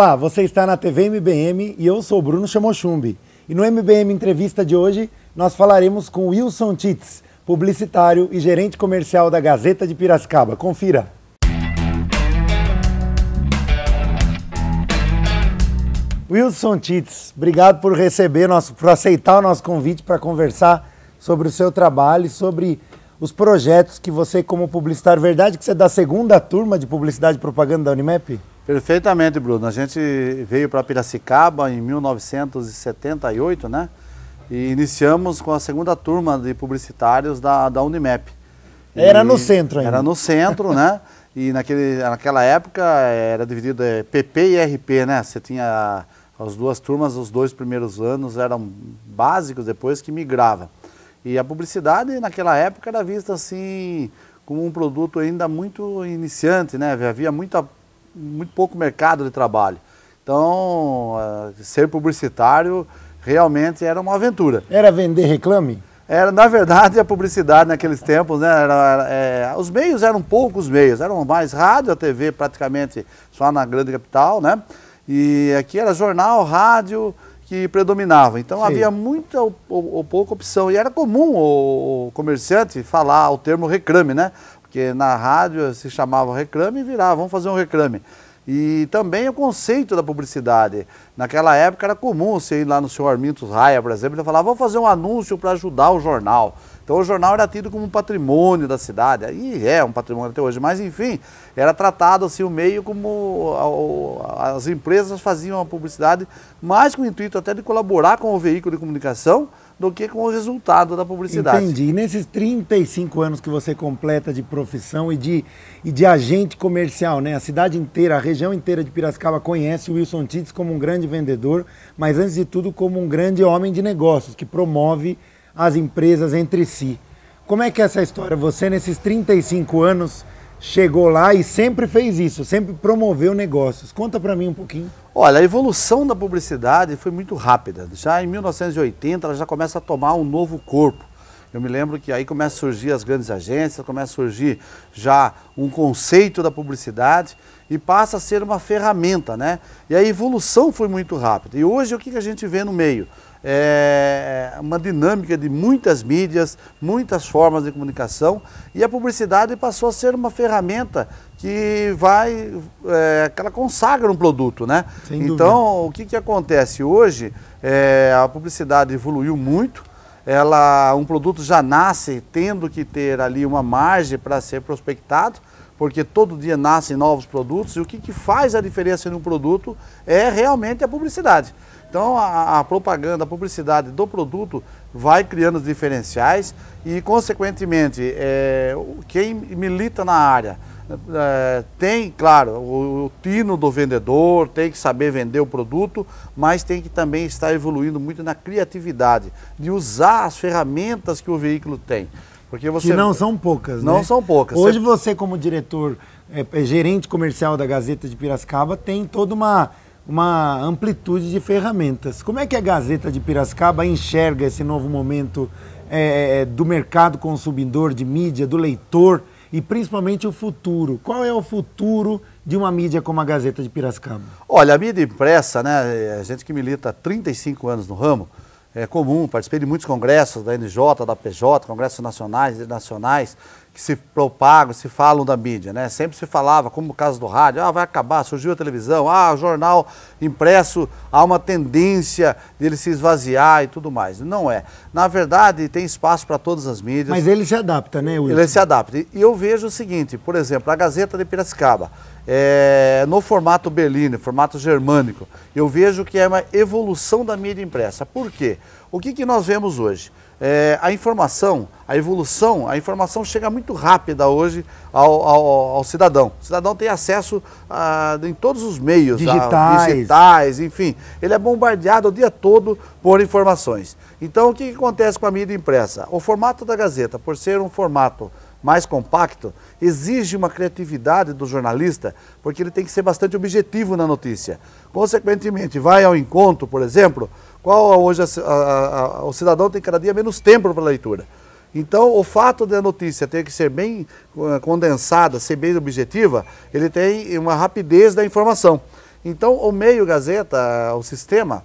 Olá, você está na TV MBM e eu sou Bruno Chamochumbi. E no MBM Entrevista de hoje, nós falaremos com Wilson Tits, publicitário e gerente comercial da Gazeta de Piracicaba. Confira. Wilson Tits, obrigado por receber nosso, por aceitar o nosso convite para conversar sobre o seu trabalho, e sobre os projetos que você como publicitário, verdade que você é da segunda turma de publicidade e propaganda da Unimep? Perfeitamente, Bruno. A gente veio para Piracicaba em 1978, né? E iniciamos com a segunda turma de publicitários da, da E era no centro ainda. Era no centro, né? E naquele, naquela época eh, era dividido é, eh, PP e RP, né? Você tinha as duas turmas, os dois primeiros anos eram básicos, depois que migrava. E a publicidade naquela época era vista assim como um produto ainda muito iniciante, né? Havia muita muito pouco mercado de trabalho. Então, eh, ser publicitário realmente era uma aventura. Era vender reclame? Era, na verdade, a publicidade naqueles tempos, né? Era, é, os meios eram poucos meios, eram mais rádio, a TV praticamente só na grande capital, né? E aqui era jornal, rádio que predominava. Então Sim. havia muita ou, ou, pouca opção. E era comum o, o comerciante falar o termo reclame, né? Porque na rádio se chamava reclame e virava, vamos fazer um reclame. E também o conceito da publicidade. Naquela época era comum você ir lá no senhor Arminto Raia, por exemplo, e falar, vamos fazer um anúncio para ajudar o jornal. Então o jornal era tido como um patrimônio da cidade, e é um patrimônio até hoje, mas enfim, era tratado assim o meio como as empresas faziam a publicidade, mais com o intuito até de colaborar com o veículo de comunicação, do que com o resultado da publicidade. Entendi. E nesses 35 anos que você completa de profissão e de, e de agente comercial, né? A cidade inteira, a região inteira de Piracicaba conhece o Wilson Tites como um grande vendedor, mas antes de tudo como um grande homem de negócios que promove as empresas entre si. Como é que é essa história? Você nesses 35 anos chegou lá e sempre fez isso, sempre promoveu negócios. Conta para mim um pouquinho. Olha, a evolução da publicidade foi muito rápida. Já em 1980 ela já começa a tomar um novo corpo. Eu me lembro que aí começa a surgir as grandes agências, começa a surgir já um conceito da publicidade e passa a ser uma ferramenta, né? E a evolução foi muito rápida. E hoje o que a gente vê no meio? É, é uma dinâmica de muitas mídias, muitas formas de comunicação e a publicidade passou a ser uma ferramenta que vai, é, que ela consagra um produto, né? Sem então, dúvida. o que, que acontece? Hoje, é, a publicidade evoluiu muito, ela, um produto já nasce tendo que ter ali uma margem para ser prospectado, porque todo dia nascem novos produtos e o que, que faz a diferença em um produto é realmente a publicidade. Então a, a, propaganda, a publicidade do produto vai criando os diferenciais e, consequentemente, é, quem milita na área é, tem, claro, o, o, tino do vendedor, tem que saber vender o produto, mas tem que também estar evoluindo muito na criatividade, de usar as ferramentas que o veículo tem. Porque você, que não são poucas, Não né? são poucas. Hoje você, como diretor, é, é, gerente comercial da Gazeta de Piracicaba, tem toda uma, uma amplitude de ferramentas. Como é que a Gazeta de Piracicaba enxerga esse novo momento é, é, é do mercado consumidor, de mídia, do leitor e principalmente o futuro. Qual é o futuro de uma mídia como a Gazeta de Piracicaba? Olha, a mídia impressa, né, é, a gente que milita há 35 anos no ramo, é comum, participei de muitos congressos da NJ, da PJ, congressos nacionais, internacionais, que se propagam, se falam da mídia, né? Sempre se falava, como o caso do rádio, ah, vai acabar, surgiu a televisão, ah, o jornal impresso, há uma tendência dele se esvaziar e tudo mais. Não é. Na verdade, tem espaço para todas as mídias. Mas ele se adapta, né, Wilson? Ele se adapta. E eu vejo o seguinte, por exemplo, a Gazeta de Piracicaba, é, no formato berline, formato germânico, eu vejo que é uma evolução da mídia impressa. Por quê? O que, que nós vemos hoje? É, a informação, a evolução, a informação chega muito rápida hoje ao, ao, ao cidadão. O cidadão tem acesso a, em todos os meios, digitais. A, digitais, enfim. Ele é bombardeado o dia todo por informações. Então, o que, que acontece com a mídia impressa? O formato da Gazeta, por ser um formato mais compacto, exige uma criatividade do jornalista, porque ele tem que ser bastante objetivo na notícia. Consequentemente, vai ao encontro, por exemplo, qual hoje a, a, a, o cidadão tem cada dia menos tempo para leitura. Então, o fato da notícia ter que ser bem eh, condensada, ser bem objetiva, ele tem uma rapidez da informação. Então, o meio Gazeta, eh, o sistema,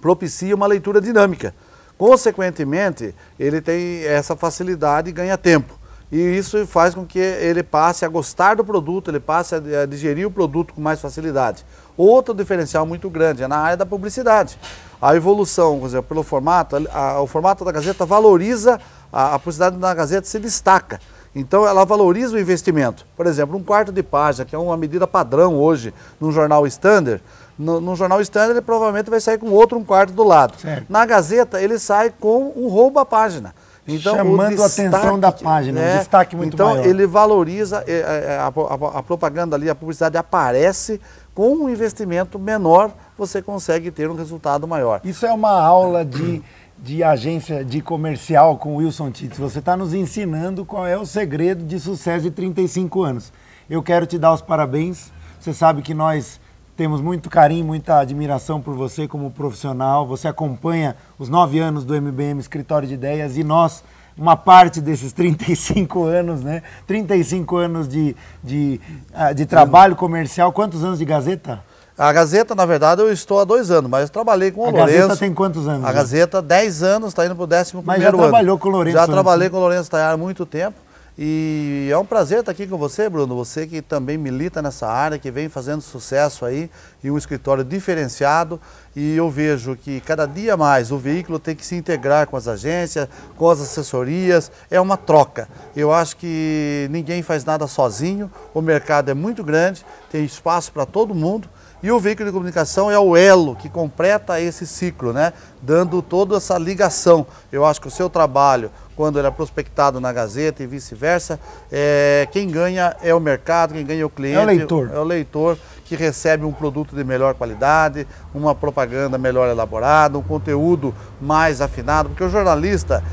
propicia uma leitura dinâmica. Consequentemente, ele tem essa facilidade e ganha tempo e isso faz com que ele passe a gostar do produto, ele passe a digerir o produto com mais facilidade. Outro diferencial muito grande é na área da publicidade. A evolução, por exemplo, pelo formato, a, o formato da Gazeta valoriza, a, a publicidade da Gazeta se destaca. Então ela valoriza o investimento. Por exemplo, um quarto de página, que é uma medida padrão hoje num jornal standard, no, no, jornal standard ele provavelmente vai sair com outro um quarto do lado. Certo. Na Gazeta ele sai com um roubo à página. Então, Chamando destaque, a atenção da página, né? um destaque muito então, Então ele valoriza é, é, é, a, a, a, propaganda ali, a publicidade aparece com um investimento menor, você consegue ter um resultado maior. Isso é uma aula de, de agência de comercial com Wilson Tito. Você está nos ensinando qual é o segredo de sucesso de 35 anos. Eu quero te dar os parabéns. Você sabe que nós temos muito carinho, muita admiração por você como profissional. Você acompanha os nove anos do MBM Escritório de Ideias e nós, uma parte desses 35 anos, né? 35 anos de, de, ah, de trabalho comercial. Quantos anos de Gazeta? A Gazeta, na verdade, eu estou há dois anos, mas eu trabalhei com o a Lourenço. A Gazeta tem quantos anos? A né? Gazeta, 10 anos, está indo para o primeiro ano. Mas já trabalhou com o Lourenço. Já antes. trabalhei né? com o Lourenço Taiar há muito tempo. E é um prazer estar aqui com você, Bruno. Você que também milita nessa área, que vem fazendo sucesso aí e um escritório diferenciado. E eu vejo que cada dia mais o veículo tem que se integrar com as agências, com as assessorias. É uma troca. Eu acho que ninguém faz nada sozinho. O mercado é muito grande, tem espaço para todo mundo. E o veículo de comunicação é o elo que completa esse ciclo, né? dando toda essa ligação. Eu acho que o seu trabalho, quando ele é prospectado na Gazeta e vice-versa, é, quem ganha é o mercado, quem ganha é o cliente. É o leitor. É o leitor que recebe um produto de melhor qualidade, uma propaganda melhor elaborada, um conteúdo mais afinado, porque o jornalista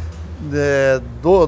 é, do,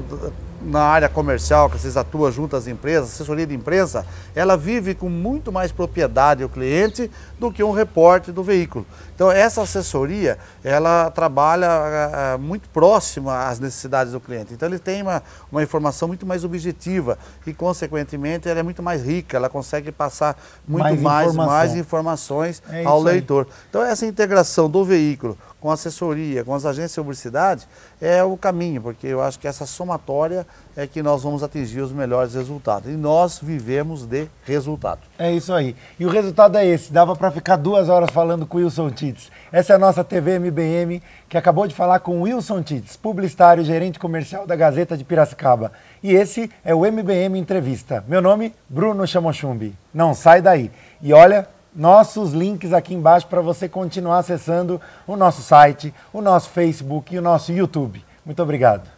na área comercial, que vocês atuam junto às empresas, assessoria de imprensa, ela vive com muito mais propriedade o cliente do que um repórter do veículo. Então essa assessoria, ela trabalha eh, eh, muito próxima às necessidades do cliente. Então ele tem uma, uma informação muito mais objetiva e, consequentemente, ela é muito mais rica, ela consegue passar muito mais, mais, informação. mais informações é ao leitor. Aí. Então essa integração do veículo com assessoria, com as agências de publicidade, é o caminho, porque eu acho que essa somatória é que nós vamos atingir os melhores resultados. E nós vivemos de resultado. É isso aí. E o resultado é esse. Dava para ficar duas horas falando com o Wilson Tites. Essa é a nossa TV MBM, que acabou de falar com o Wilson Tites, publicitário e gerente comercial da Gazeta de Piracicaba. E esse é o MBM Entrevista. Meu nome, Bruno Chamochumbi. Não sai daí. E olha, nossos links aqui embaixo para você continuar acessando o nosso site, o nosso Facebook e o nosso YouTube. Muito obrigado.